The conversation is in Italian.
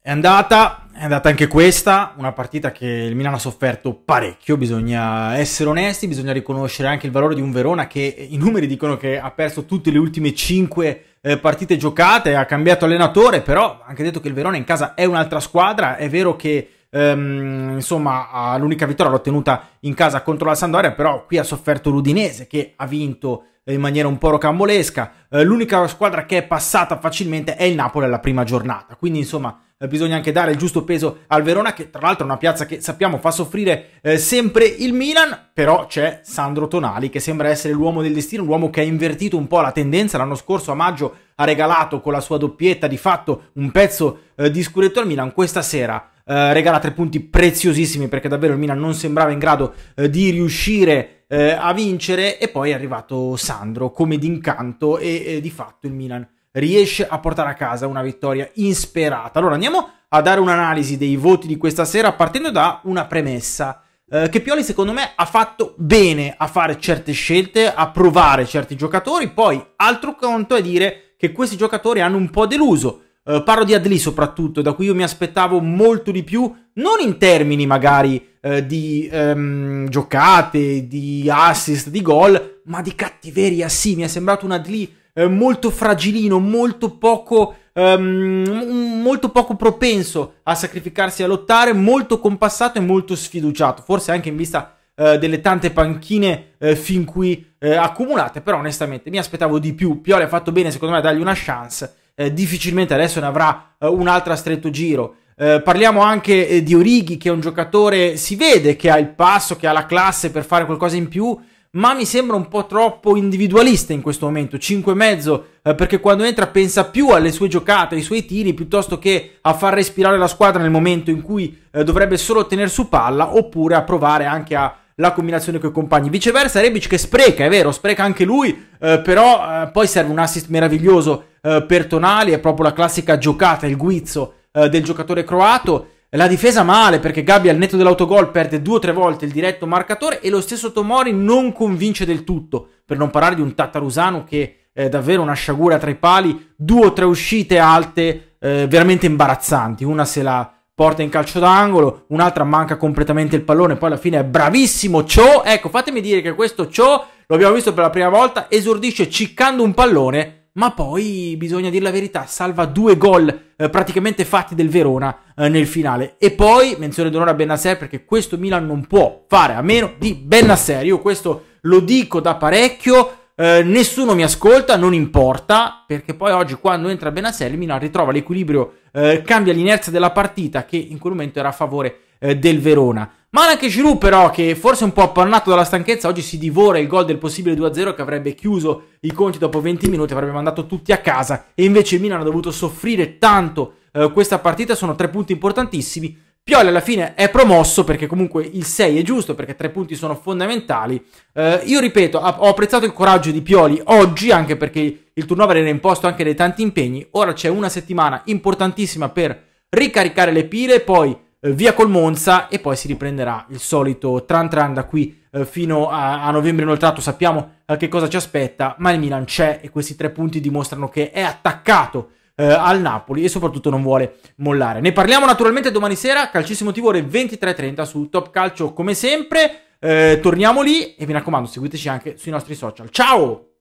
È andata, è andata anche questa, una partita che il Milano ha sofferto parecchio, bisogna essere onesti, bisogna riconoscere anche il valore di un Verona che eh, i numeri dicono che ha perso tutte le ultime 5 eh, partite giocate, ha cambiato allenatore, però anche detto che il Verona in casa è un'altra squadra, è vero che Um, insomma l'unica vittoria l'ha ottenuta in casa contro la Sandoria però qui ha sofferto l'Udinese che ha vinto eh, in maniera un po' rocambolesca uh, l'unica squadra che è passata facilmente è il Napoli alla prima giornata quindi insomma bisogna anche dare il giusto peso al Verona, che tra l'altro è una piazza che sappiamo fa soffrire eh, sempre il Milan, però c'è Sandro Tonali che sembra essere l'uomo del destino, l'uomo che ha invertito un po' la tendenza l'anno scorso a maggio ha regalato con la sua doppietta di fatto un pezzo eh, di scudetto al Milan questa sera eh, regala tre punti preziosissimi perché davvero il Milan non sembrava in grado eh, di riuscire eh, a vincere e poi è arrivato Sandro come d'incanto e eh, di fatto il Milan riesce a portare a casa una vittoria insperata. Allora andiamo a dare un'analisi dei voti di questa sera partendo da una premessa. Eh, che Pioli secondo me ha fatto bene a fare certe scelte, a provare certi giocatori, poi altro conto è dire che questi giocatori hanno un po' deluso. Eh, parlo di Adli soprattutto, da cui io mi aspettavo molto di più, non in termini magari eh, di ehm, giocate, di assist, di gol, ma di cattiveria. Sì, mi è sembrato un Adli eh, molto fragilino, molto poco, ehm, molto poco propenso a sacrificarsi e a lottare, molto compassato e molto sfiduciato, forse anche in vista eh, delle tante panchine eh, fin qui eh, accumulate, però onestamente mi aspettavo di più, Pioli ha fatto bene secondo me a dargli una chance, eh, difficilmente adesso ne avrà un'altra a stretto giro. Eh, parliamo anche eh, di Orighi, che è un giocatore, si vede che ha il passo, che ha la classe per fare qualcosa in più, ma mi sembra un po' troppo individualista in questo momento, 5,5 eh, perché quando entra pensa più alle sue giocate, ai suoi tiri, piuttosto che a far respirare la squadra nel momento in cui eh, dovrebbe solo tenere su palla, oppure a provare anche a la combinazione con i compagni. Viceversa, Rebic che spreca, è vero, spreca anche lui, eh, però eh, poi serve un assist meraviglioso eh, per Tonali, è proprio la classica giocata, il guizzo eh, del giocatore croato. La difesa male perché Gabbia al netto dell'autogol perde due o tre volte il diretto marcatore e lo stesso Tomori non convince del tutto, per non parlare di un Tattarusano che è eh, davvero una sciagura tra i pali, due o tre uscite alte eh, veramente imbarazzanti, una se la porta in calcio d'angolo, un'altra manca completamente il pallone, poi alla fine è bravissimo Cho, ecco fatemi dire che questo Cho, lo abbiamo visto per la prima volta, esordisce ciccando un pallone ma poi bisogna dire la verità, salva due gol eh, praticamente fatti del Verona eh, nel finale. E poi menzione d'onore a Benasser perché questo Milan non può fare a meno di Benasser. Io questo lo dico da parecchio. Eh, nessuno mi ascolta, non importa, perché poi oggi quando entra Benasser il Milan ritrova l'equilibrio, eh, cambia l'inerzia della partita che in quel momento era a favore eh, del Verona. Ma anche Giroud però, che forse un po' appannato dalla stanchezza, oggi si divora il gol del possibile 2-0 che avrebbe chiuso i conti dopo 20 minuti, avrebbe mandato tutti a casa e invece il Milan ha dovuto soffrire tanto eh, questa partita, sono tre punti importantissimi. Pioli alla fine è promosso perché comunque il 6 è giusto, perché tre punti sono fondamentali. Eh, io ripeto, ho apprezzato il coraggio di Pioli oggi anche perché il turnover era imposto anche dai tanti impegni, ora c'è una settimana importantissima per ricaricare le pile, poi eh, via col Monza e poi si riprenderà il solito tran tran da qui eh, fino a, a novembre inoltrato sappiamo eh, che cosa ci aspetta ma il Milan c'è e questi tre punti dimostrano che è attaccato eh, al Napoli e soprattutto non vuole mollare ne parliamo naturalmente domani sera calcissimo tivore 23.30 su Top Calcio come sempre eh, torniamo lì e mi raccomando seguiteci anche sui nostri social ciao